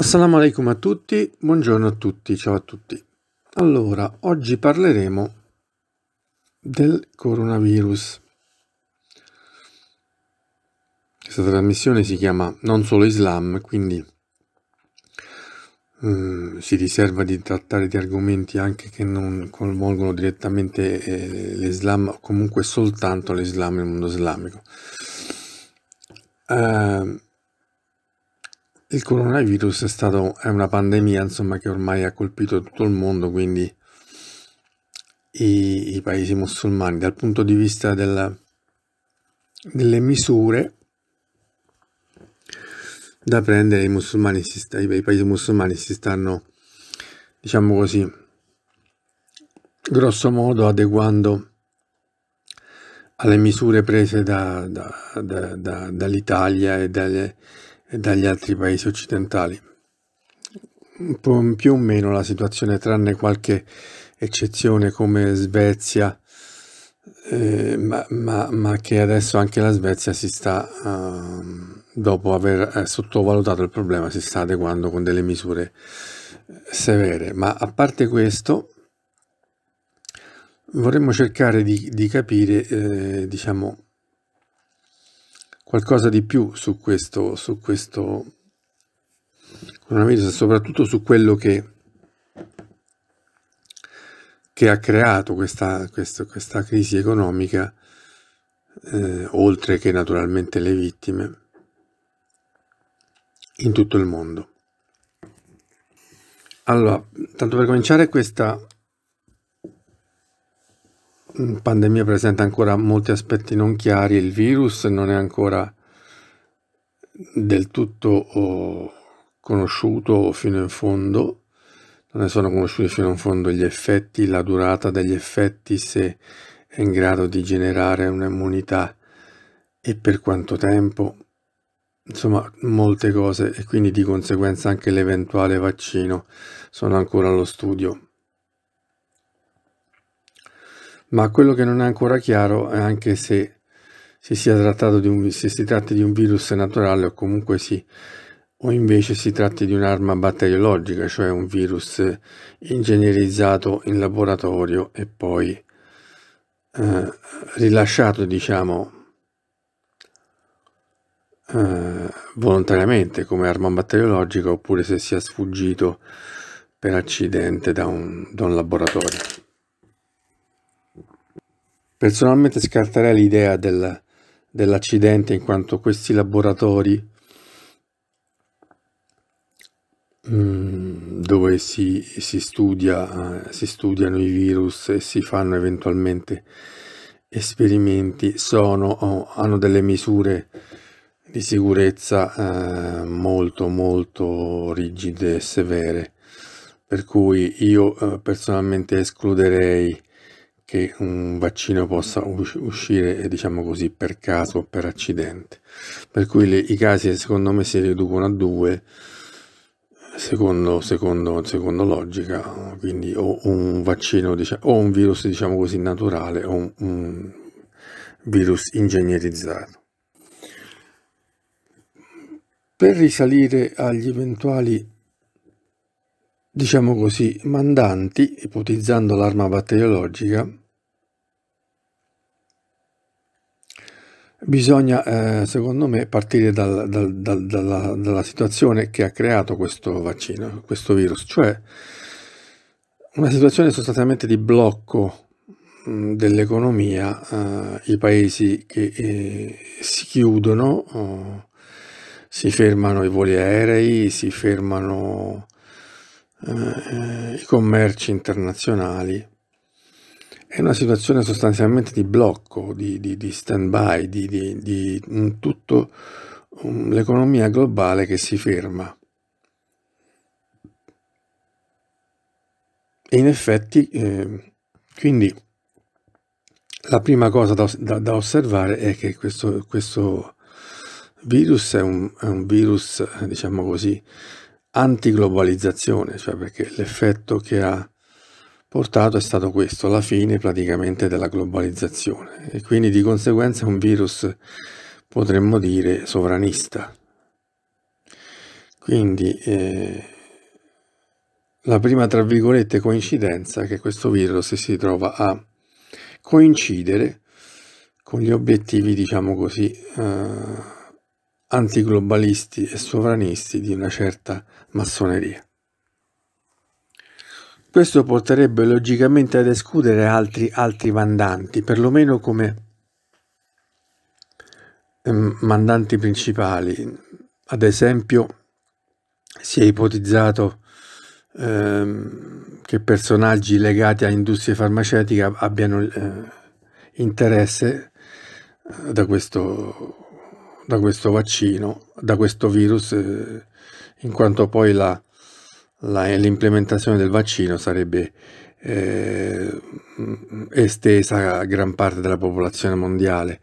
Assalamu alaikum a tutti, buongiorno a tutti, ciao a tutti. Allora, oggi parleremo del coronavirus. Questa trasmissione si chiama Non solo Islam, quindi eh, si riserva di trattare di argomenti anche che non coinvolgono direttamente eh, l'Islam o comunque soltanto l'Islam e il mondo islamico. Eh, il coronavirus è, stato, è una pandemia insomma, che ormai ha colpito tutto il mondo, quindi i, i paesi musulmani. Dal punto di vista del, delle misure da prendere, i, musulmani si sta, i paesi musulmani si stanno, diciamo così, grosso modo adeguando alle misure prese da, da, da, dall'Italia e dalle e dagli altri paesi occidentali. Più o meno la situazione, tranne qualche eccezione come Svezia, eh, ma, ma, ma, che adesso anche la Svezia si sta, uh, dopo aver eh, sottovalutato il problema, si sta adeguando con delle misure eh, severe. Ma a parte questo, vorremmo cercare di, di capire, eh, diciamo, qualcosa di più su questo, su questo coronavirus, soprattutto su quello che, che ha creato questa, questa, questa crisi economica, eh, oltre che naturalmente le vittime in tutto il mondo. Allora, tanto per cominciare questa pandemia presenta ancora molti aspetti non chiari, il virus non è ancora del tutto oh, conosciuto fino in fondo, non ne sono conosciuti fino in fondo gli effetti, la durata degli effetti, se è in grado di generare un'immunità e per quanto tempo, insomma molte cose e quindi di conseguenza anche l'eventuale vaccino sono ancora allo studio ma quello che non è ancora chiaro è anche se si, sia trattato di un, se si tratti di un virus naturale o comunque sì, o invece si tratti di un'arma batteriologica, cioè un virus ingegnerizzato in laboratorio e poi eh, rilasciato, diciamo, eh, volontariamente come arma batteriologica oppure se sia sfuggito per accidente da un, da un laboratorio. Personalmente scarterei l'idea del, dell'accidente in quanto questi laboratori mm, dove si, si, studia, eh, si studiano i virus e si fanno eventualmente esperimenti sono, oh, hanno delle misure di sicurezza eh, molto molto rigide e severe per cui io eh, personalmente escluderei che un vaccino possa uscire, eh, diciamo così, per caso o per accidente. Per cui le, i casi secondo me si riducono a due, secondo, secondo, secondo logica, quindi o un vaccino, diciamo, o un virus, diciamo così, naturale o un, un virus ingegnerizzato. Per risalire agli eventuali diciamo così, mandanti, ipotizzando l'arma batteriologica, Bisogna, eh, secondo me, partire dal, dal, dal, dalla, dalla, situazione che ha creato questo vaccino, questo virus, cioè una situazione sostanzialmente di blocco mm, dell'economia, eh, i paesi che eh, si chiudono, oh, si fermano i voli aerei, si fermano eh, i commerci internazionali è una situazione sostanzialmente di blocco, di, di, di stand-by, di, di, di tutto um, l'economia globale che si ferma. E in effetti, eh, quindi, la prima cosa da, da, da osservare è che questo, questo virus è un, è un, virus, diciamo così, antiglobalizzazione, cioè perché l'effetto che ha portato è stato questo, la fine praticamente della globalizzazione e quindi di conseguenza un virus potremmo dire sovranista. Quindi eh, la prima tra virgolette coincidenza è che questo virus si trova a coincidere con gli obiettivi, diciamo così, eh, antiglobalisti e sovranisti di una certa massoneria. Questo porterebbe logicamente ad escludere altri, altri mandanti, perlomeno come ehm, mandanti principali. Ad esempio, si è ipotizzato ehm, che personaggi legati a industrie farmaceutiche abbiano eh, interesse eh, da questo, da questo, vaccino, da questo virus, eh, in quanto poi la, l'implementazione del vaccino sarebbe eh, estesa a gran parte della popolazione mondiale.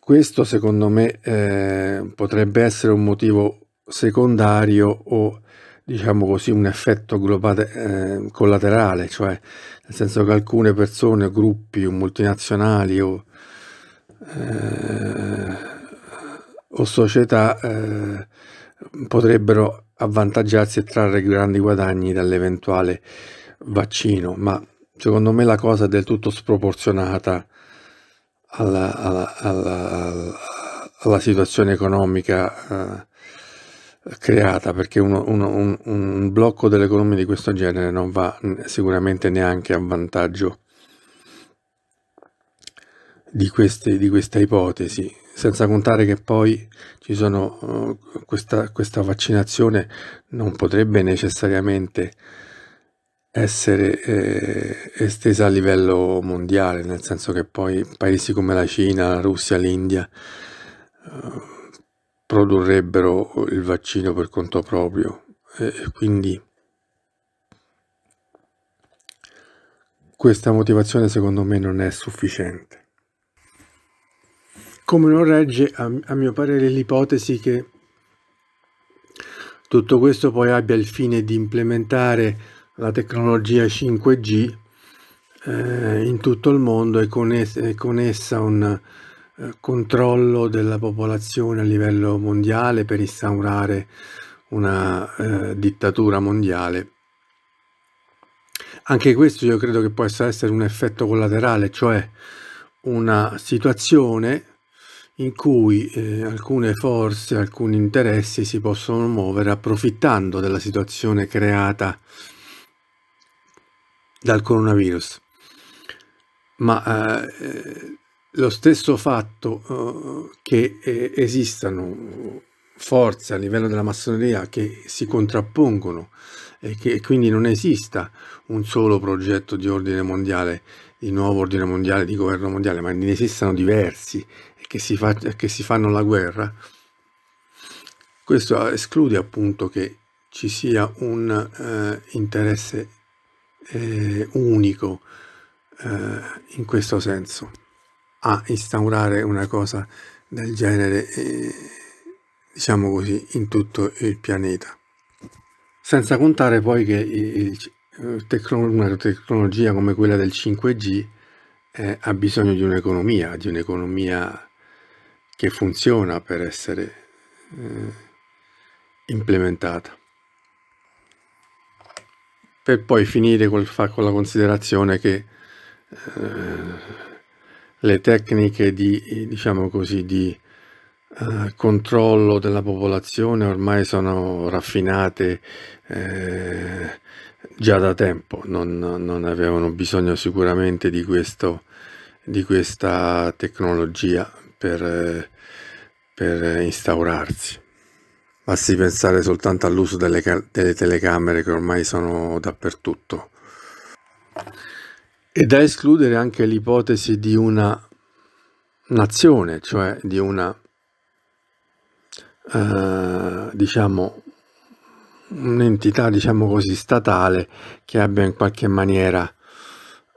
Questo secondo me eh, potrebbe essere un motivo secondario o diciamo così un effetto globale, eh, collaterale, cioè nel senso che alcune persone, gruppi multinazionali o, eh, o società eh, potrebbero avvantaggiarsi e trarre grandi guadagni dall'eventuale vaccino, ma secondo me la cosa è del tutto sproporzionata alla, alla, alla, alla situazione economica eh, creata, perché uno, uno, un, un, blocco dell'economia di questo genere non va sicuramente neanche a vantaggio di, queste, di questa ipotesi senza contare che poi ci sono, uh, questa, questa, vaccinazione non potrebbe necessariamente essere eh, estesa a livello mondiale, nel senso che poi paesi come la Cina, la Russia, l'India uh, produrrebbero il vaccino per conto proprio e quindi questa motivazione secondo me non è sufficiente come non regge a, a mio parere l'ipotesi che tutto questo poi abbia il fine di implementare la tecnologia 5G eh, in tutto il mondo e con, es e con essa un eh, controllo della popolazione a livello mondiale per instaurare una eh, dittatura mondiale. Anche questo io credo che possa essere un effetto collaterale, cioè una situazione in cui eh, alcune forze, alcuni interessi si possono muovere approfittando della situazione creata dal coronavirus. Ma eh, lo stesso fatto eh, che eh, esistano forze a livello della massoneria che si contrappongono e che quindi non esista un solo progetto di ordine mondiale, di nuovo ordine mondiale, di governo mondiale, ma ne esistano diversi che si, fa, che si fanno la guerra, questo esclude appunto che ci sia un eh, interesse eh, unico eh, in questo senso a instaurare una cosa del genere, eh, diciamo così, in tutto il pianeta. Senza contare poi che eh, una tecnologia come quella del 5G eh, ha bisogno di un'economia, di un'economia che funziona per essere eh, implementata. Per poi finire col, con la considerazione che eh, le tecniche di, diciamo così, di eh, controllo della popolazione ormai sono raffinate eh, già da tempo, non, non, avevano bisogno sicuramente di, questo, di questa tecnologia per, per instaurarsi. Basti pensare soltanto all'uso delle, delle, telecamere che ormai sono dappertutto. E da escludere anche l'ipotesi di una nazione, cioè di una, eh, diciamo, un'entità, diciamo così, statale che abbia in qualche maniera...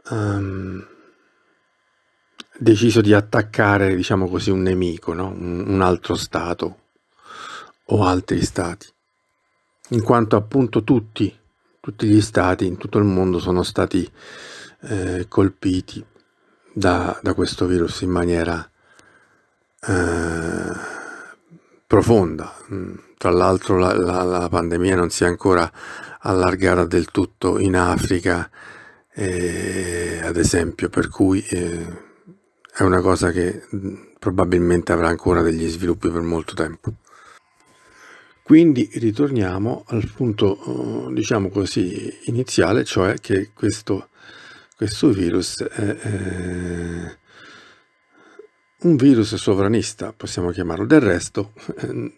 Um, deciso di attaccare, diciamo così, un nemico, no? un altro Stato o altri Stati, in quanto appunto tutti, tutti gli Stati in tutto il mondo sono stati eh, colpiti da, da, questo virus in maniera eh, profonda. Mm, tra l'altro la, la, la, pandemia non si è ancora allargata del tutto in Africa, eh, ad esempio, per cui eh, è una cosa che mm, probabilmente avrà ancora degli sviluppi per molto tempo. Quindi ritorniamo al punto, eh, diciamo così, iniziale, cioè che questo, questo virus è, è un virus sovranista, possiamo chiamarlo. Del resto, eh,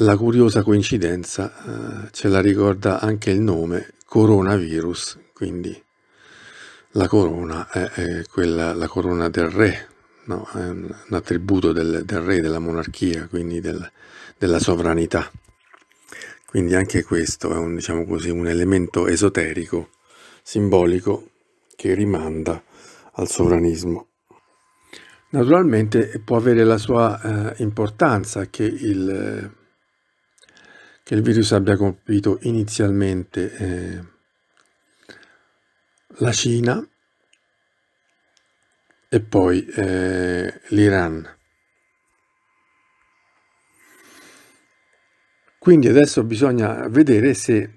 la curiosa coincidenza eh, ce la ricorda anche il nome, coronavirus, quindi la corona è, è quella, la corona del re, no? è un, un attributo del, del, re, della monarchia, quindi del, della sovranità. Quindi anche questo è un, diciamo così, un elemento esoterico, simbolico, che rimanda al sovranismo. Naturalmente può avere la sua eh, importanza che il, che il, virus abbia colpito inizialmente eh, la Cina e poi eh, l'Iran. Quindi adesso bisogna vedere se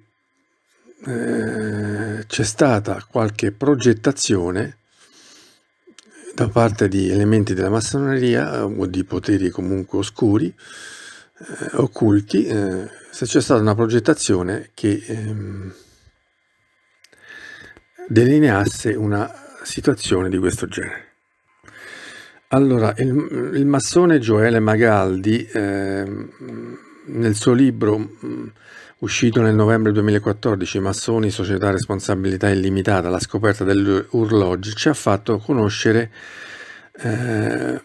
eh, c'è stata qualche progettazione da parte di elementi della massoneria eh, o di poteri comunque oscuri, eh, occulti, eh, se c'è stata una progettazione che ehm, delineasse una situazione di questo genere. Allora, il, il massone Gioele Magaldi, eh, nel suo libro mm, uscito nel novembre 2014, Massoni, Società Responsabilità Illimitata, la scoperta dell'Urloggi, ci ha fatto conoscere eh,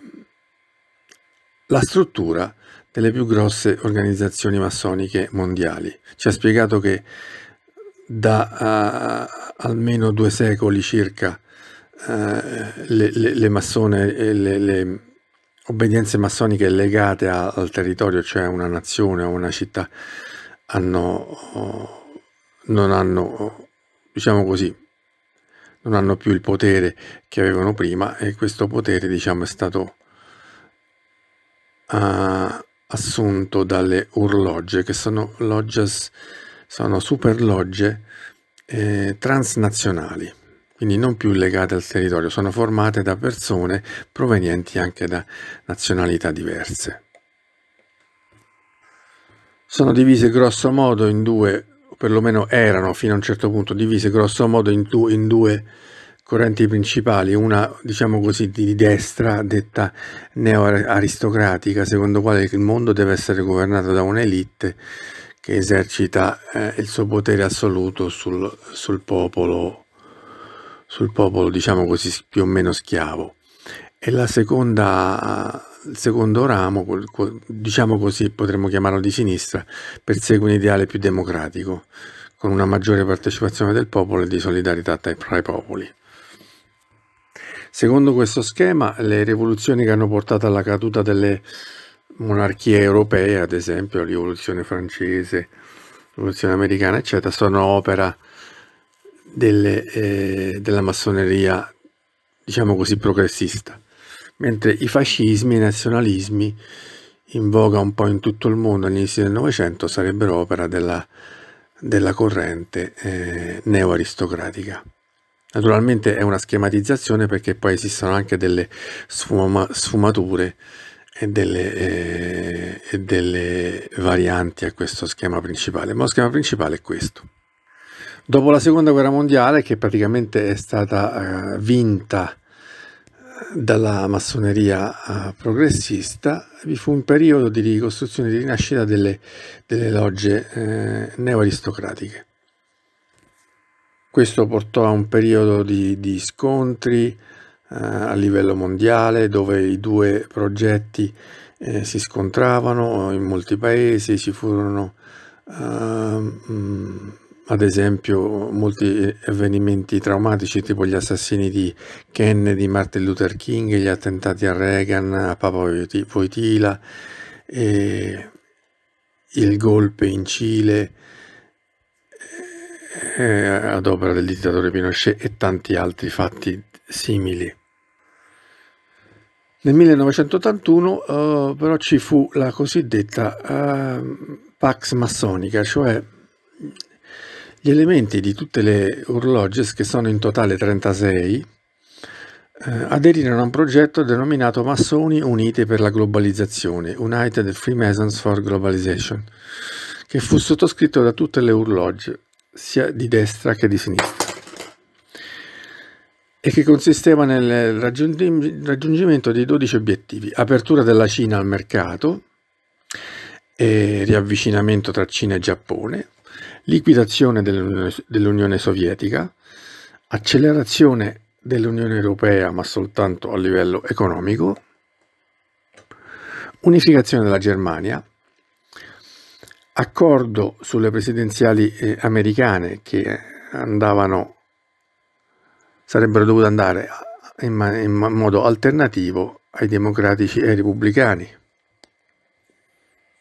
la struttura delle più grosse organizzazioni massoniche mondiali. Ci ha spiegato che da uh, almeno due secoli circa uh, le, le, le, massone, eh, le, le, obbedienze massoniche legate a, al territorio, cioè a una nazione o una città, hanno, non hanno, diciamo così, non hanno più il potere che avevano prima e questo potere diciamo, è stato uh, assunto dalle urlogge, che sono loggias sono superlogge eh, transnazionali, quindi non più legate al territorio, sono formate da persone provenienti anche da nazionalità diverse. Sono divise grosso modo in due, o perlomeno erano fino a un certo punto divise grosso modo in, due, in due correnti principali, una diciamo così di destra detta neo-aristocratica, secondo quale il mondo deve essere governato da un'elite che esercita eh, il suo potere assoluto sul, sul popolo, sul popolo diciamo così più o meno schiavo. E la seconda, il secondo ramo, diciamo così potremmo chiamarlo di sinistra, persegue un ideale più democratico, con una maggiore partecipazione del popolo e di solidarietà tra i popoli. Secondo questo schema, le rivoluzioni che hanno portato alla caduta delle monarchie europee, ad esempio la rivoluzione francese, la rivoluzione americana, eccetera, sono opera delle, eh, della massoneria, diciamo così, progressista. Mentre i fascismi e i nazionalismi in voga un po' in tutto il mondo all'inizio del Novecento sarebbero opera della, della corrente eh, neo-aristocratica. Naturalmente è una schematizzazione perché poi esistono anche delle sfuma sfumature e delle, eh, e delle varianti a questo schema principale, ma lo schema principale è questo. Dopo la seconda guerra mondiale, che praticamente è stata eh, vinta eh, dalla massoneria eh, progressista, vi fu un periodo di ricostruzione e di rinascita delle, delle logge eh, neoaristocratiche. Questo portò a un periodo di, di scontri, a livello mondiale dove i due progetti eh, si scontravano in molti paesi, ci furono uh, ad esempio molti avvenimenti traumatici tipo gli assassini di Kennedy, Martin Luther King, gli attentati a Reagan, a Papa Voitila, il golpe in Cile eh, ad opera del dittatore Pinochet e tanti altri fatti simili. Nel 1981 eh, però ci fu la cosiddetta eh, Pax Massonica, cioè gli elementi di tutte le orologes, che sono in totale 36, eh, aderirono a un progetto denominato Massoni Unite per la Globalizzazione, United Freemasons for Globalization, che fu sottoscritto da tutte le orologe, sia di destra che di sinistra e che consisteva nel raggiungimento di 12 obiettivi. Apertura della Cina al mercato, riavvicinamento tra Cina e Giappone, liquidazione dell'Unione Sovietica, accelerazione dell'Unione Europea ma soltanto a livello economico, unificazione della Germania, accordo sulle presidenziali eh, americane che andavano sarebbero dovute andare in, man- in modo alternativo ai democratici e ai repubblicani,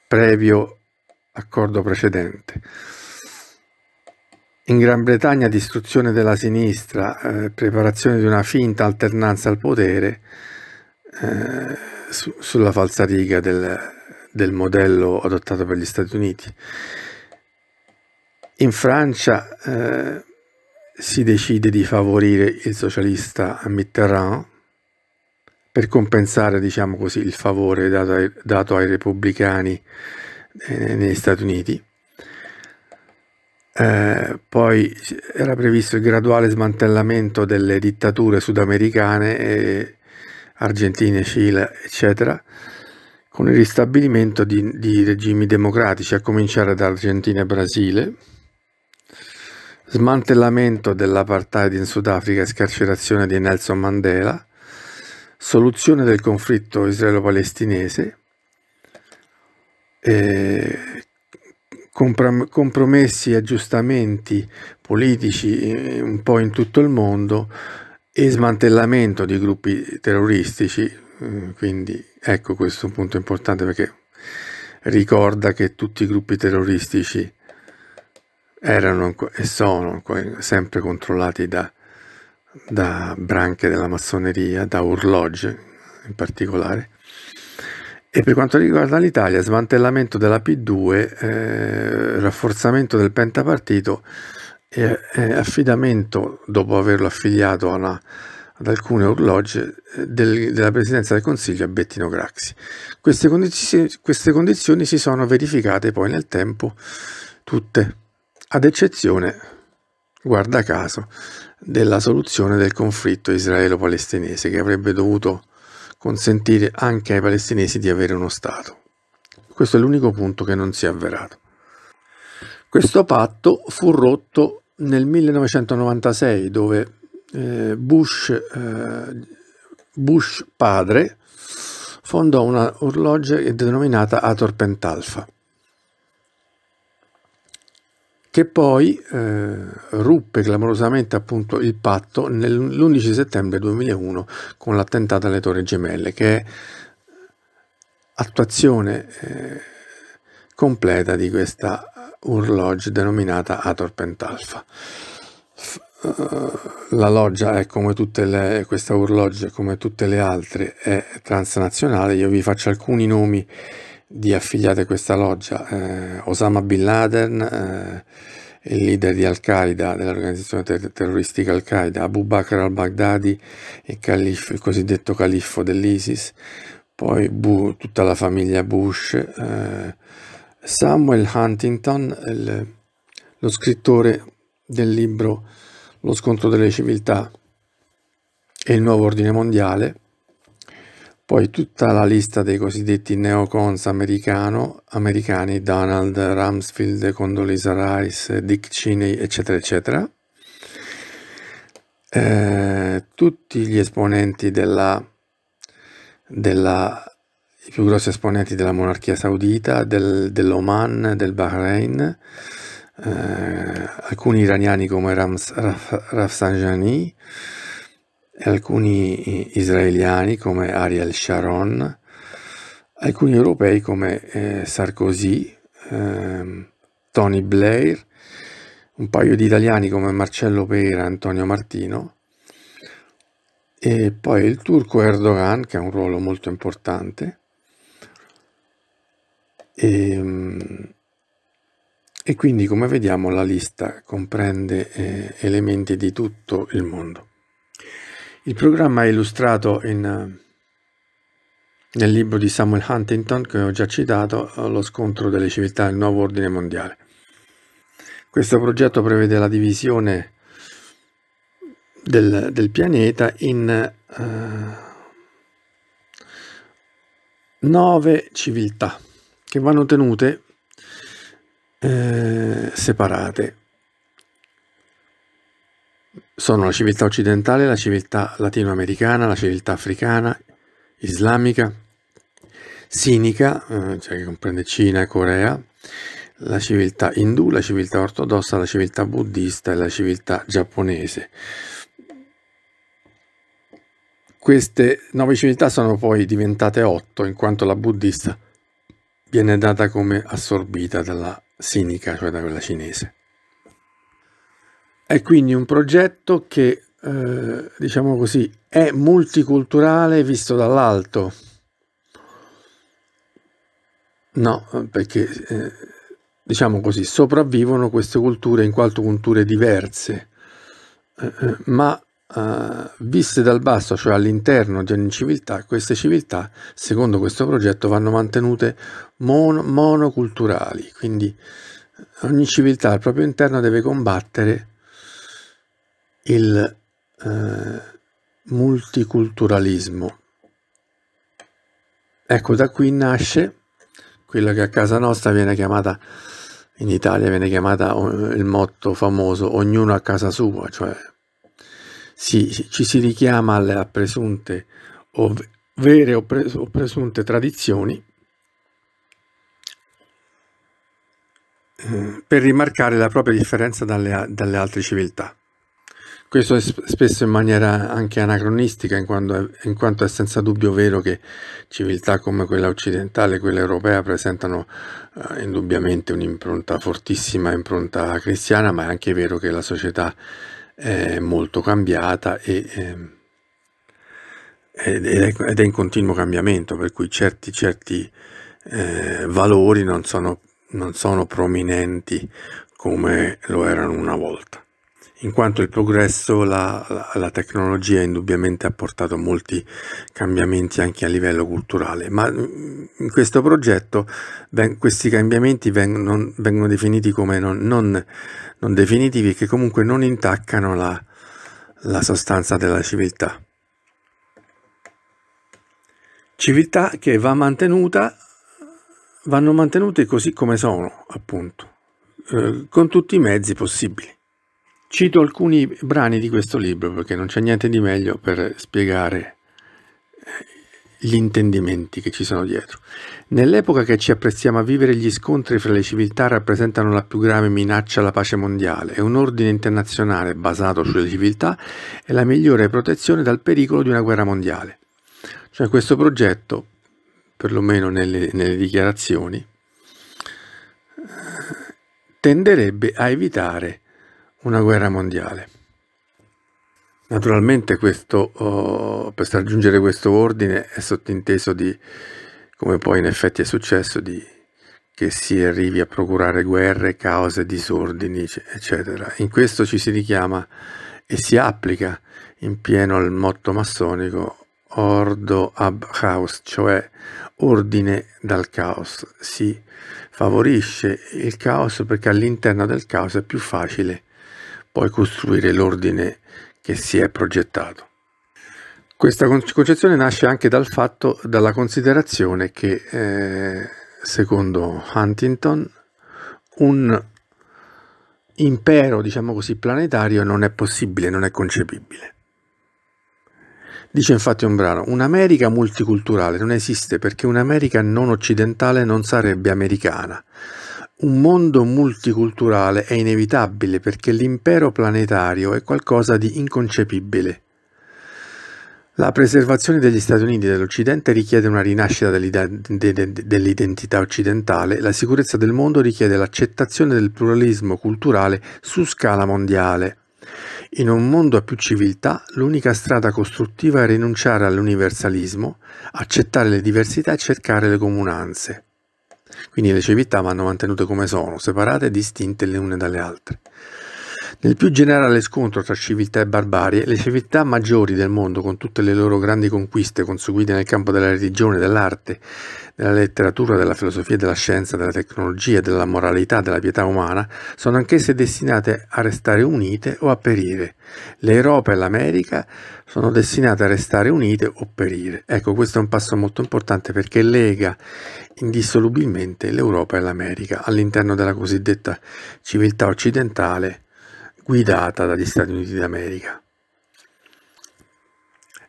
previo accordo precedente. In Gran Bretagna distruzione della sinistra, eh, preparazione di una finta alternanza al potere eh, su, sulla falsariga del, del modello adottato per gli Stati Uniti. In Francia eh, si decide di favorire il socialista Mitterrand per compensare, diciamo così, il favore dato ai, dato ai repubblicani eh, negli Stati Uniti. Eh, poi era previsto il graduale smantellamento delle dittature sudamericane, eh, Argentina, Cile, eccetera, con il ristabilimento di, di regimi democratici, a cominciare da Argentina e Brasile. Smantellamento dell'apartheid in Sudafrica e scarcerazione di Nelson Mandela. Soluzione del conflitto israelo-palestinese. compromessi e aggiustamenti politici eh, un po' in tutto il mondo e smantellamento di gruppi terroristici. Mm, quindi ecco questo è un punto importante perché ricorda che tutti i gruppi terroristici erano e sono sempre controllati da, da branche della massoneria, da orloge in particolare. E per quanto riguarda l'Italia, smantellamento della P2, eh, rafforzamento del pentapartito e, e, affidamento, dopo averlo affiliato una, ad alcune orloge, eh, del, della Presidenza del Consiglio a Bettino Graxi. Queste, condiz queste condizioni si sono verificate poi nel tempo tutte ad eccezione, guarda caso, della soluzione del conflitto israelo-palestinese che avrebbe dovuto consentire anche ai palestinesi di avere uno Stato. Questo è l'unico punto che non si è avverato. Questo patto fu rotto nel 1996 dove eh, Bush, eh, Bush padre fondò una orologia denominata Ator Pentalfa che poi eh, ruppe clamorosamente appunto il patto nell'11 settembre 2001 con l'attentato alle Torri Gemelle, che è attuazione eh, completa di questa urloggia denominata Ator Pentalfa. Eh, la loggia è come tutte le, questa urloggia, come tutte le altre, è transnazionale. Io vi faccio alcuni nomi di affiliati a questa loggia, eh, Osama Bin Laden, eh, il leader di Al-Qaeda, dell'organizzazione ter terroristica Al-Qaeda, Abu Bakr al-Baghdadi, il, califfo, il cosiddetto califfo dell'ISIS, poi Bu tutta la famiglia Bush, eh, Samuel Huntington, il, lo scrittore del libro Lo scontro delle civiltà e il nuovo ordine mondiale, poi tutta la lista dei cosiddetti neocons americani, Donald Rumsfeld, Condoleezza Rice, Dick Cheney, eccetera, eccetera. Eh, tutti gli esponenti della, della, i più grossi esponenti della monarchia saudita, del, dell'Oman, del Bahrain, eh, alcuni iraniani come Rams, Raf, Rafsanjani, alcuni israeliani come Ariel Sharon, alcuni europei come eh, Sarkozy, eh, Tony Blair, un paio di italiani come Marcello Pera, Antonio Martino e poi il turco Erdogan che ha un ruolo molto importante e, ehm, e quindi come vediamo la lista comprende eh, elementi di tutto il mondo. Il programma è illustrato in, eh, nel libro di Samuel Huntington che ho già citato, Lo scontro delle civiltà del nuovo ordine mondiale. Questo progetto prevede la divisione del, del pianeta in uh, nove civiltà che vanno tenute eh, separate sono la civiltà occidentale, la civiltà latinoamericana, la civiltà africana, islamica, sinica, eh, cioè che comprende Cina e Corea, la civiltà indù, la civiltà ortodossa, la civiltà buddista e la civiltà giapponese. Queste nove civiltà sono poi diventate otto, in quanto la buddista viene data come assorbita dalla sinica, cioè da quella cinese. È quindi un progetto che, eh, diciamo così, è multiculturale visto dall'alto. No, perché, eh, diciamo così, sopravvivono queste culture in quanto culture diverse, eh, eh ma eh, viste dal basso, cioè all'interno di ogni civiltà, queste civiltà, secondo questo progetto, vanno mantenute mon monoculturali, quindi ogni civiltà al proprio interno deve combattere il eh, multiculturalismo. Ecco, da qui nasce quella che a casa nostra viene chiamata, in Italia viene chiamata il motto famoso, ognuno a casa sua, cioè si, ci si richiama alle presunte o vere o, pres o presunte tradizioni eh, per rimarcare la propria differenza dalle, dalle altre civiltà. Questo è spesso in maniera anche anacronistica, in quanto, è, in quanto, è, senza dubbio vero che civiltà come quella occidentale e quella europea presentano eh, indubbiamente un'impronta fortissima, impronta cristiana, ma è anche vero che la società è molto cambiata e, eh, ed, è, ed, è, in continuo cambiamento, per cui certi, certi eh, valori non sono, non sono prominenti come lo erano una volta in quanto il progresso, la, la, la, tecnologia indubbiamente ha portato molti cambiamenti anche a livello culturale, ma mm, in questo progetto ben, questi cambiamenti veng, vengono definiti come non, non, non, definitivi che comunque non intaccano la, la sostanza della civiltà. Civiltà che va mantenuta, vanno mantenute così come sono, appunto, eh, con tutti i mezzi possibili. Cito alcuni brani di questo libro perché non c'è niente di meglio per spiegare eh, gli intendimenti che ci sono dietro. Nell'epoca che ci apprestiamo a vivere, gli scontri fra le civiltà rappresentano la più grave minaccia alla pace mondiale e un ordine internazionale basato sulle mm. civiltà è la migliore protezione dal pericolo di una guerra mondiale. Cioè questo progetto, perlomeno nelle, nelle dichiarazioni, eh, tenderebbe a evitare una guerra mondiale. Naturalmente questo, oh, per raggiungere questo ordine è sottinteso di, come poi in effetti è successo, di, che si arrivi a procurare guerre, cause, disordini, eccetera. In questo ci si richiama e si applica in pieno il motto massonico Ordo ab Chaos, cioè ordine dal caos. Si favorisce il caos perché all'interno del caos è più facile poi costruire l'ordine che si è progettato. Questa concezione nasce anche dal fatto, dalla considerazione che, eh, secondo Huntington, un impero, diciamo così, planetario non è possibile, non è concepibile. Dice infatti un brano, un'America multiculturale non esiste perché un'America non occidentale non sarebbe americana. Un mondo multiculturale è inevitabile perché l'impero planetario è qualcosa di inconcepibile. La preservazione degli Stati Uniti e dell'Occidente richiede una rinascita dell'identità occidentale, la sicurezza del mondo richiede l'accettazione del pluralismo culturale su scala mondiale. In un mondo a più civiltà, l'unica strada costruttiva è rinunciare all'universalismo, accettare le diversità e cercare le comunanze. Quindi le civiltà vanno mantenute come sono, separate e distinte le une dalle altre. Nel più generale scontro tra civiltà e barbarie, le civiltà maggiori del mondo, con tutte le loro grandi conquiste conseguite nel campo della religione, dell'arte, della letteratura, della filosofia, della scienza, della tecnologia, della moralità, della pietà umana, sono anch'esse destinate a restare unite o a perire. L'Europa e l'America sono destinate a restare unite o perire. Ecco, questo è un passo molto importante perché lega indissolubilmente l'Europa e l'America all'interno della cosiddetta civiltà occidentale guidata dagli Stati Uniti d'America.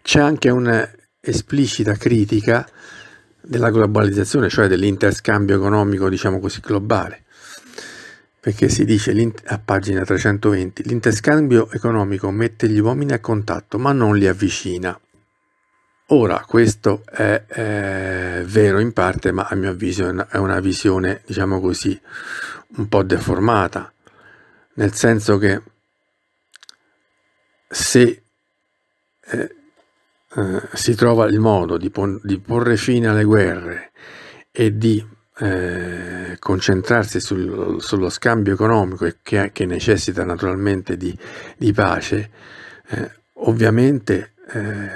C'è anche un'esplicita critica della globalizzazione, cioè dell'interscambio economico, diciamo così, globale. Perché si dice a pagina 320, l'interscambio economico mette gli uomini a contatto, ma non li avvicina. Ora, questo è eh, vero in parte, ma a mio avviso è una, è una visione, diciamo così, un po' deformata, nel senso che se eh, eh, si trova il modo di, pon di, porre fine alle guerre e di eh, concentrarsi sul, sullo scambio economico che, che necessita naturalmente di, di pace, eh, ovviamente eh,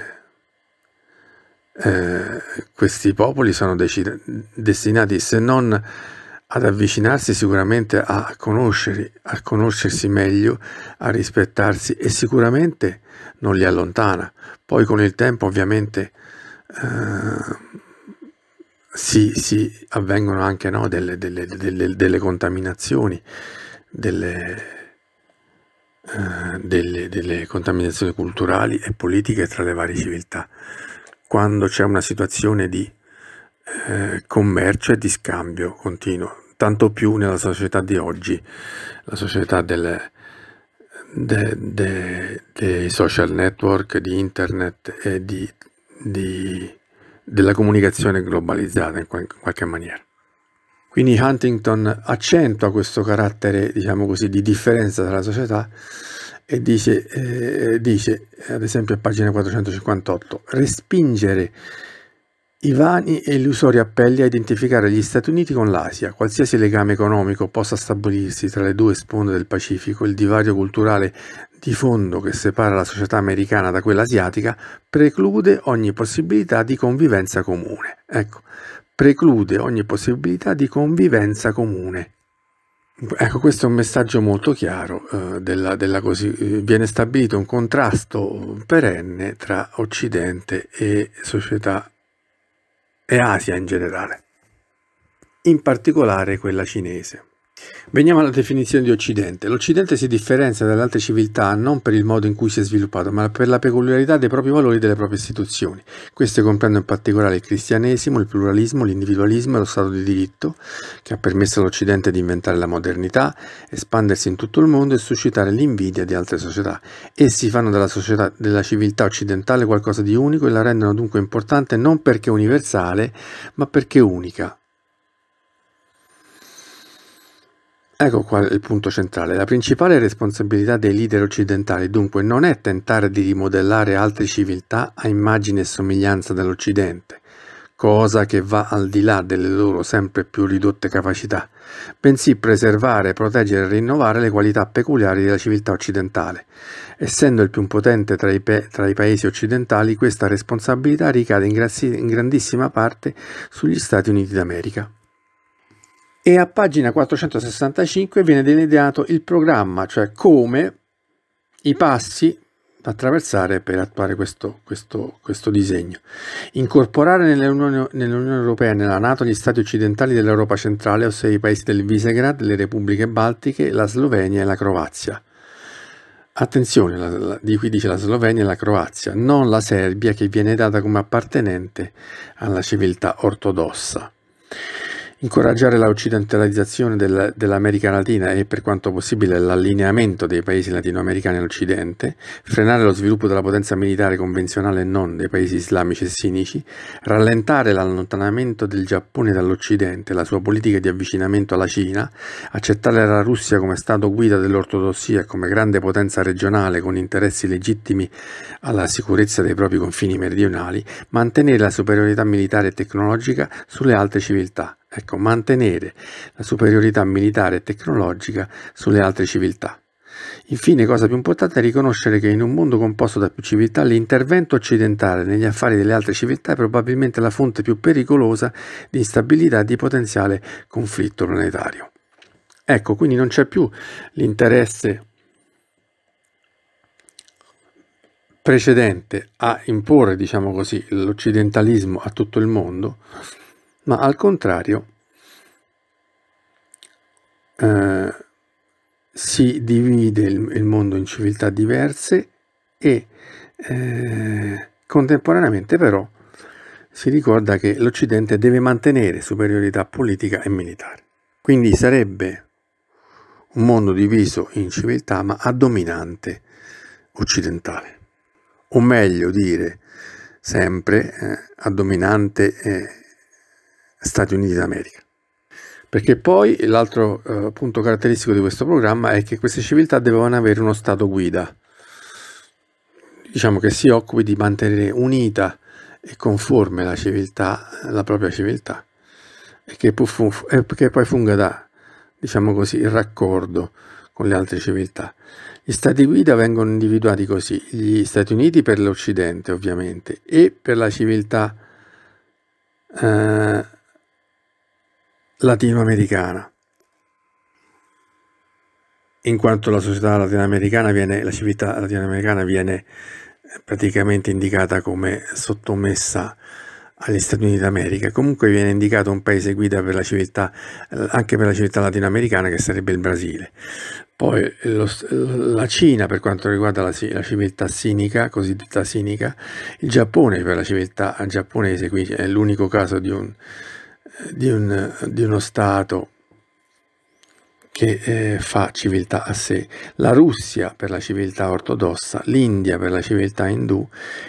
eh, questi popoli sono destinati se non ad avvicinarsi sicuramente a conoscere, a conoscersi meglio, a rispettarsi e sicuramente non li allontana. Poi con il tempo ovviamente eh, si, si, avvengono anche no, delle, delle, delle, delle, contaminazioni, eh, delle contaminazioni culturali e politiche tra le varie civiltà. Quando c'è una situazione di eh, commercio e di scambio continuo tanto più nella società di oggi, la società delle, de, de, dei social network, di internet e di, di, della comunicazione globalizzata in qualche maniera. Quindi Huntington accentua questo carattere, diciamo così, di differenza tra la società e dice, eh, dice, ad esempio a pagina 458, respingere i vani e illusori appelli a identificare gli Stati Uniti con l'Asia, qualsiasi legame economico possa stabilirsi tra le due sponde del Pacifico, il divario culturale di fondo che separa la società americana da quella asiatica preclude ogni possibilità di convivenza comune. Ecco, preclude ogni possibilità di convivenza comune. Ecco, questo è un messaggio molto chiaro, eh, della, della così, eh, viene stabilito un contrasto perenne tra Occidente e società e Asia in generale, in particolare quella cinese. Veniamo alla definizione di Occidente. L'Occidente si differenzia dalle altre civiltà non per il modo in cui si è sviluppato, ma per la peculiarità dei propri valori e delle proprie istituzioni. Queste comprendono in particolare il cristianesimo, il pluralismo, l'individualismo e lo Stato di diritto, che ha permesso all'Occidente di inventare la modernità, espandersi in tutto il mondo e suscitare l'invidia di altre società. Essi fanno della, società, della civiltà occidentale qualcosa di unico e la rendono dunque importante non perché universale, ma perché unica. Ecco qua il punto centrale. La principale responsabilità dei leader occidentali dunque non è tentare di rimodellare altre civiltà a immagine e somiglianza dell'Occidente, cosa che va al di là delle loro sempre più ridotte capacità, bensì preservare, proteggere e rinnovare le qualità peculiari della civiltà occidentale. Essendo il più potente tra i, tra i paesi occidentali, questa responsabilità ricade in, in grandissima parte sugli Stati Uniti d'America e a pagina 465 viene delineato il programma, cioè come i passi da attraversare per attuare questo, questo, questo disegno. Incorporare nell'Unione nell Europea, nella Nato, gli stati occidentali dell'Europa centrale, ossia i paesi del Visegrad, le repubbliche baltiche, la Slovenia e la Croazia. Attenzione, la, la, di qui dice la Slovenia e la Croazia, non la Serbia che viene data come appartenente alla civiltà ortodossa. Incoraggiare la occidentalizzazione del, dell'America Latina e per quanto possibile l'allineamento dei paesi latinoamericani all'Occidente, frenare lo sviluppo della potenza militare convenzionale e non dei paesi islamici e sinici, rallentare l'allontanamento del Giappone dall'Occidente, la sua politica di avvicinamento alla Cina, accettare la Russia come stato guida dell'ortodossia e come grande potenza regionale con interessi legittimi alla sicurezza dei propri confini meridionali, mantenere la superiorità militare e tecnologica sulle altre civiltà ecco, mantenere la superiorità militare e tecnologica sulle altre civiltà. Infine, cosa più importante è riconoscere che in un mondo composto da più civiltà, l'intervento occidentale negli affari delle altre civiltà è probabilmente la fonte più pericolosa di instabilità e di potenziale conflitto planetario. Ecco, quindi non c'è più l'interesse precedente a imporre, diciamo così, l'occidentalismo a tutto il mondo, ma al contrario eh, si divide il, il, mondo in civiltà diverse e eh, contemporaneamente però si ricorda che l'Occidente deve mantenere superiorità politica e militare. Quindi sarebbe un mondo diviso in civiltà ma a dominante occidentale. O meglio dire, sempre eh, a dominante eh, Stati Uniti d'America. Perché poi l'altro eh, punto caratteristico di questo programma è che queste civiltà dovevano avere uno Stato guida, diciamo che si occupi di mantenere unita e conforme la civiltà, la propria civiltà, e che, fu, che poi funga da, diciamo così, il raccordo con le altre civiltà. Gli stati guida vengono individuati così, gli Stati Uniti per l'Occidente ovviamente e per la civiltà eh, latinoamericana, in quanto la società latinoamericana viene, la civiltà latinoamericana viene eh, praticamente indicata come sottomessa agli Stati Uniti d'America. Comunque viene indicato un paese guida per civiltà, eh, anche per la civiltà latinoamericana che sarebbe il Brasile. Poi eh, lo, la Cina per quanto riguarda la, la, civiltà sinica, cosiddetta sinica, il Giappone per la civiltà giapponese, qui è l'unico caso di un, di, un, di uno Stato che eh, fa civiltà a sé, la Russia per la civiltà ortodossa, l'India per la civiltà indù,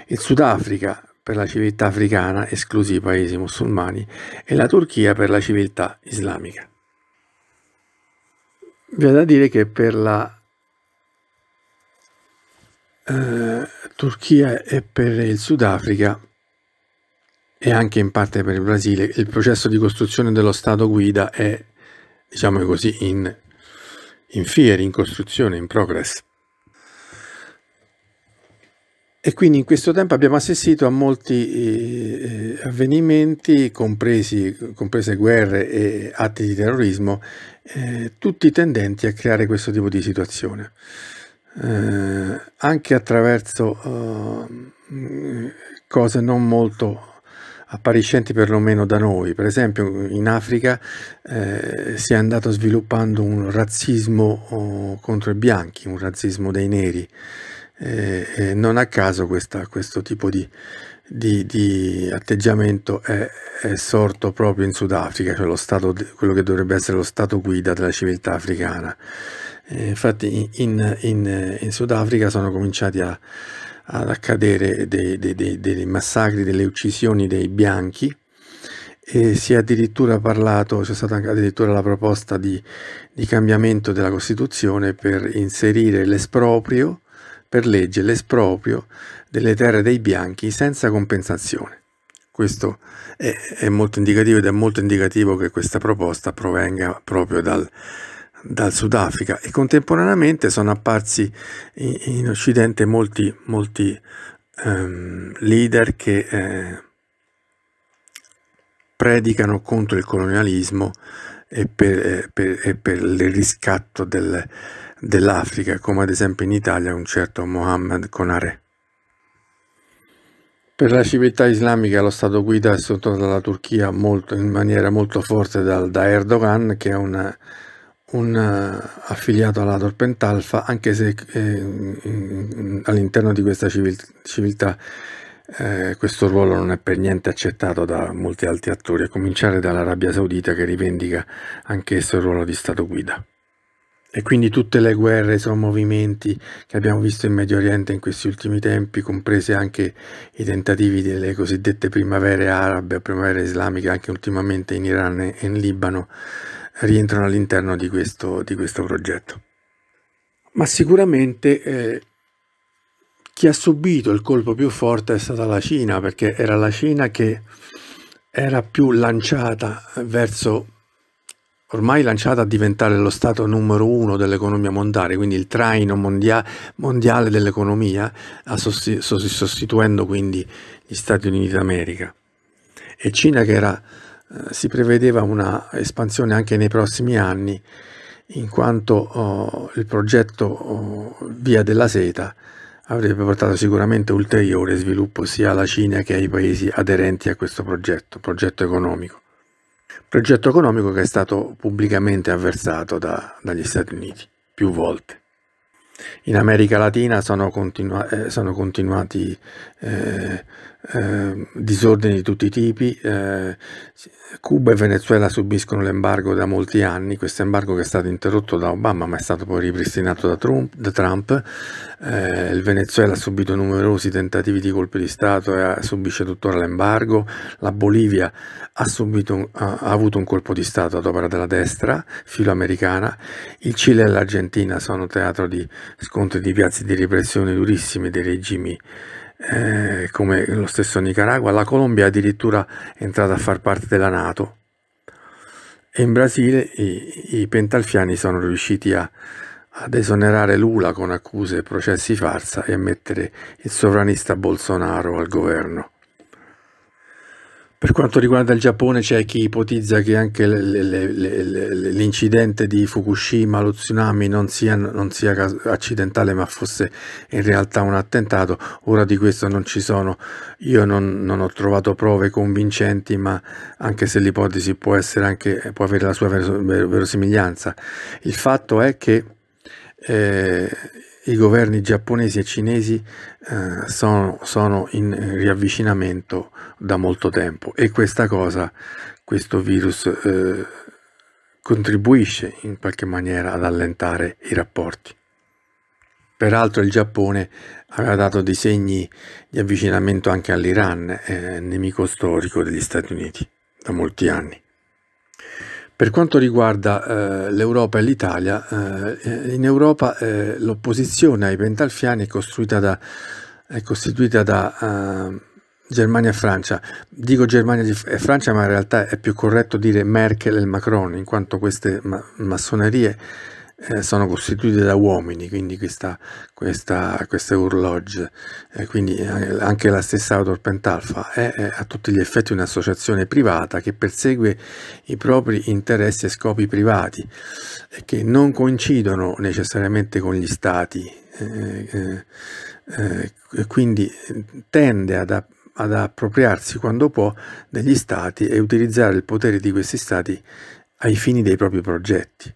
il Sudafrica per la civiltà africana, esclusi i paesi musulmani, e la Turchia per la civiltà islamica. Vi è da dire che per la eh, Turchia e per il Sudafrica e anche in parte per il Brasile, il processo di costruzione dello Stato guida è, diciamo così, in, in fieri, in costruzione, in progress. E quindi in questo tempo abbiamo assistito a molti eh, avvenimenti, compresi, comprese guerre e atti di terrorismo, eh, tutti tendenti a creare questo tipo di situazione. Eh, anche attraverso eh, cose non molto appariscenti perlomeno da noi. Per esempio in Africa eh, si è andato sviluppando un razzismo oh, contro i bianchi, un razzismo dei neri. Eh, eh, non a caso questa, questo tipo di, di, di atteggiamento è, è, sorto proprio in Sudafrica, cioè stato, quello che dovrebbe essere lo stato guida della civiltà africana. Eh, infatti in, in, in Sudafrica sono cominciati a, ad accadere dei, dei, dei, dei massacri, delle uccisioni dei bianchi e si è addirittura parlato, c'è stata addirittura la proposta di, di cambiamento della Costituzione per inserire l'esproprio, per legge l'esproprio delle terre dei bianchi senza compensazione. Questo è, è molto indicativo ed è molto indicativo che questa proposta provenga proprio dal, dal Sudafrica e contemporaneamente sono apparsi in, in Occidente molti, molti ehm, leader che eh, predicano contro il colonialismo e per, eh, per, e per il riscatto del, dell'Africa, come ad esempio in Italia un certo Mohammed Konare. Per la civiltà islamica lo Stato guida è sotto dalla Turchia molto, in maniera molto forte dal, da Erdogan, che è una, un eh, affiliato alla Torpentalfa, anche se eh, all'interno di questa civiltà eh, questo ruolo non è per niente accettato da molti altri attori, a cominciare dall'Arabia Saudita che rivendica anch'esso il ruolo di Stato guida. E quindi tutte le guerre sono movimenti che abbiamo visto in Medio Oriente in questi ultimi tempi, comprese anche i tentativi delle cosiddette primavere arabe o primavere islamiche, anche ultimamente in Iran e in Libano, rientrano all'interno di questo, di questo progetto. Ma sicuramente eh, chi ha subito il colpo più forte è stata la Cina, perché era la Cina che era più lanciata verso, ormai lanciata a diventare lo Stato numero uno dell'economia mondiale, quindi il traino mondia mondiale dell'economia, sostituendo quindi gli Stati Uniti d'America. E Cina che era eh, si prevedeva una espansione anche nei prossimi anni, in quanto oh, il progetto oh, Via della Seta avrebbe portato sicuramente ulteriore sviluppo sia alla Cina che ai paesi aderenti a questo progetto, progetto economico. Progetto economico che è stato pubblicamente avversato da, dagli Stati Uniti più volte. In America Latina sono, continua eh, sono continuati eh, Ehm, disordini di tutti i tipi. Eh, Cuba e Venezuela subiscono l'embargo da molti anni, questo embargo che è stato interrotto da Obama ma è stato poi ripristinato da Trump. Da Trump. Eh, il Venezuela ha subito numerosi tentativi di colpi di Stato e ha, subisce tuttora l'embargo. La Bolivia ha, subito, ha, ha avuto un colpo di Stato ad opera della destra filoamericana. Il Cile e l'Argentina sono teatro di scontri di piazzi di repressione durissimi dei regimi eh, come lo stesso Nicaragua, la Colombia è addirittura entrata a far parte della Nato. E in Brasile i, i pentalfiani sono riusciti a, ad esonerare Lula con accuse e processi farsa e a mettere il sovranista Bolsonaro al governo. Per quanto riguarda il Giappone c'è chi ipotizza che anche l'incidente di Fukushima, lo tsunami, non sia, non sia, accidentale ma fosse in realtà un attentato, ora di questo non ci sono, io non, non ho trovato prove convincenti ma anche se l'ipotesi può, può avere la sua verosimiglianza, il fatto è che eh, i governi giapponesi e cinesi eh, sono, sono, in riavvicinamento da molto tempo e questa cosa, questo virus eh, contribuisce in qualche maniera ad allentare i rapporti. Peraltro il Giappone aveva dato dei segni di avvicinamento anche all'Iran, eh, nemico storico degli Stati Uniti da molti anni. Per quanto riguarda eh, l'Europa e l'Italia, eh, in Europa eh, l'opposizione ai pentalfiani è, da, è costituita da eh, Germania e Francia. Dico Germania e Francia, ma in realtà è più corretto dire Merkel e Macron, in quanto queste ma massonerie eh, sono costituite da uomini, quindi questa, questa, queste orloge, eh, quindi eh, anche la stessa Autor Pentalfa è, è a tutti gli effetti un'associazione privata che persegue i propri interessi e scopi privati e che non coincidono necessariamente con gli stati, eh, eh quindi tende ad, ad appropriarsi quando può degli stati e utilizzare il potere di questi stati ai fini dei propri progetti.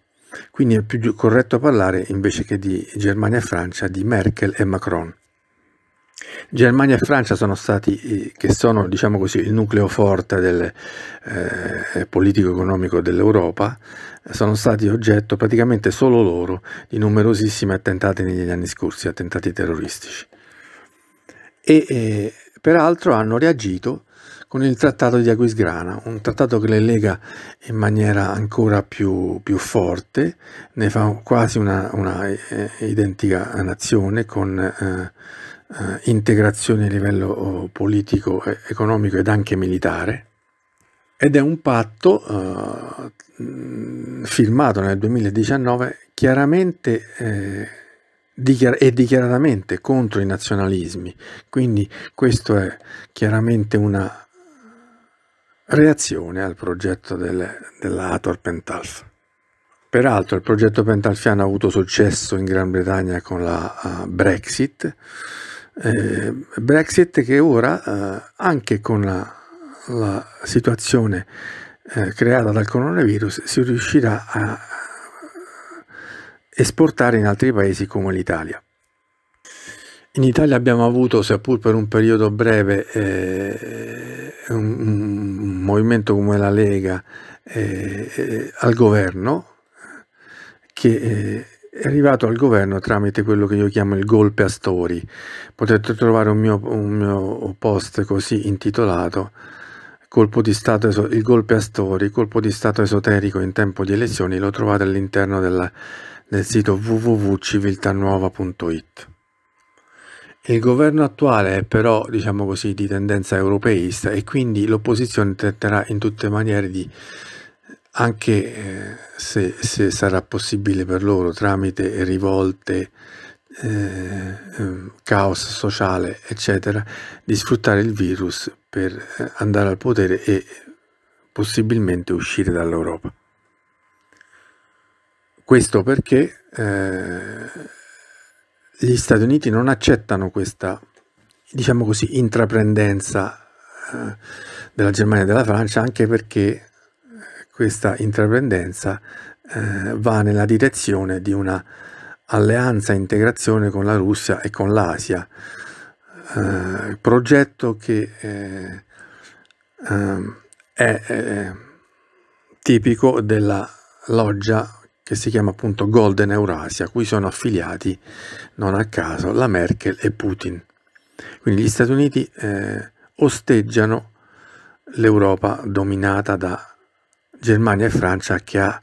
Quindi è più corretto parlare invece che di Germania e Francia, di Merkel e Macron. Germania e Francia sono stati, eh, che sono diciamo così, il nucleo forte del eh, politico-economico dell'Europa, sono stati oggetto praticamente solo loro di numerosissimi attentati negli anni scorsi, attentati terroristici. E eh, peraltro hanno reagito con il trattato di Aquisgrana, un trattato che le lega in maniera ancora più, più forte, ne fa quasi una, una eh, identica nazione con eh, eh integrazioni a livello oh, politico, economico ed anche militare. Ed è un patto eh, firmato nel 2019 chiaramente eh, e dichiaratamente contro i nazionalismi. Quindi questo è chiaramente una reazione al progetto del, della Pentalf. Peraltro il progetto pentalfiano ha avuto successo in Gran Bretagna con la uh, Brexit, eh, Brexit che ora eh, anche con la, la situazione eh, creata dal coronavirus si riuscirà a esportare in altri paesi come l'Italia. In Italia abbiamo avuto, seppur per un periodo breve, eh, un, un, movimento come la Lega eh, eh al governo, che eh, è arrivato al governo tramite quello che io chiamo il golpe a story. Potete trovare un mio, un mio post così intitolato colpo di stato, il golpe a story, colpo di stato esoterico in tempo di elezioni, lo trovate all'interno del sito www.civiltanuova.it. Il governo attuale è però, diciamo così, di tendenza europeista e quindi l'opposizione tenterà in tutte maniere di, anche eh, se, se, sarà possibile per loro, tramite rivolte, eh, ehm, caos sociale, eccetera, di sfruttare il virus per eh, andare al potere e possibilmente uscire dall'Europa. Questo perché... Eh, gli Stati Uniti non accettano questa, diciamo così, intraprendenza eh, della Germania e della Francia, anche perché eh, questa intraprendenza eh, va nella direzione di una alleanza e integrazione con la Russia e con l'Asia, eh, progetto che eh, ehm, è tipico della loggia che si chiama appunto Golden Eurasia, cui sono affiliati non a caso la Merkel e Putin. Quindi gli Stati Uniti eh, osteggiano l'Europa dominata da Germania e Francia che ha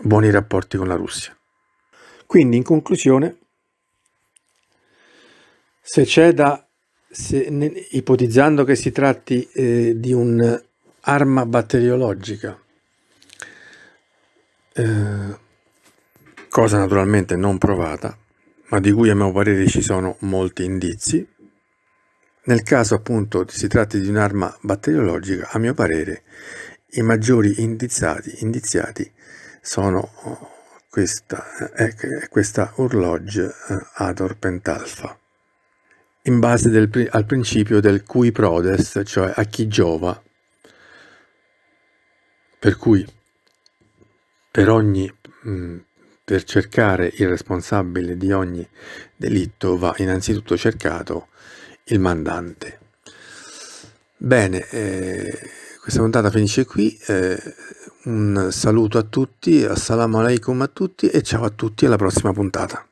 buoni rapporti con la Russia. Quindi in conclusione, se c'è da, se, ne, ipotizzando che si tratti eh, di un'arma batteriologica, eh, cosa naturalmente non provata, ma di cui a mio parere ci sono molti indizi. Nel caso appunto si tratti di un'arma batteriologica, a mio parere i maggiori indiziati, indiziati sono oh, questa, eh, è, è questa Urlog eh, Ador Pentalfa, in base del, al principio del cui prodes, cioè a chi giova, per cui per, ogni, mm, per cercare il responsabile di ogni delitto va innanzitutto cercato il mandante. Bene, eh, questa puntata finisce qui. Eh, un saluto a tutti, assalamu alaikum a tutti e ciao a tutti alla prossima puntata.